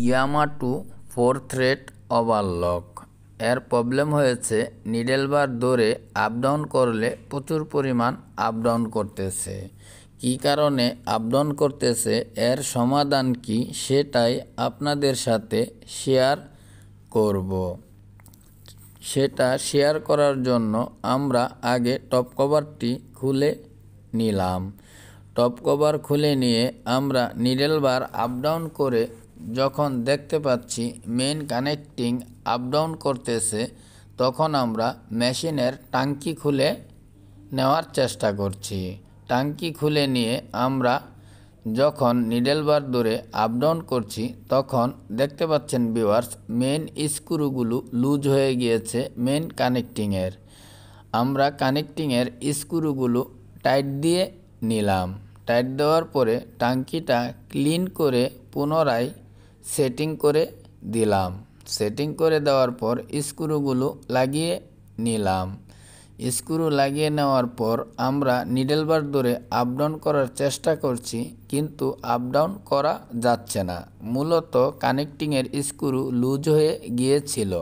ইয়ামা two four thread overlock এর problem হয়েছে needle bar বার দৌড়ে আপ ডাউন করলে প্রচুর পরিমাণ আপ ডাউন করতেছে কি কারণে আপ ডাউন করতেছে এর সমাধান কি সেটাই আপনাদের সাথে শেয়ার করব সেটা শেয়ার করার জন্য আমরা আগে টপ কভারটি খুলে নিলাম টপ কভার খুলে নিয়ে আমরা নিডেলবার বার আপ ডাউন করে যখন দেখতে পাচ্ছি মেন কানেক্টিং আপ ডাউন করতেছে তখন আমরা মেশিনের টাঙ্কি খুলে নেওয়ার চেষ্টা করছি টাঙ্কি খুলে নিয়ে আমরা যখন নিডেল বার ধরে আপ ডাউন করছি তখন দেখতে পাচ্ছেন ভিওয়ার্স মেন স্ক্রুগুলো লুজ হয়ে গিয়েছে মেন কানেক্টিংয়ের আমরা কানেক্টিংয়ের স্ক্রুগুলো টাইট দিয়ে নিলাম টাইট দেওয়ার পরে টাঙ্কিটা ক্লিন করে পুনরায় সেটিং করে দিলাম সেটিং করে দেওয়ার পর স্ক্রুগুলো লাগিয়ে নিলাম স্ক্রু লাগিয়ে নেওয়ার পর আমরা নিডেল বার ধরে আপডাউন করার চেষ্টা করছি কিন্তু আপডাউন করা যাচ্ছে না মূলত কানেক্টিংয়ের স্ক্রু লুজ হয়ে গিয়েছিল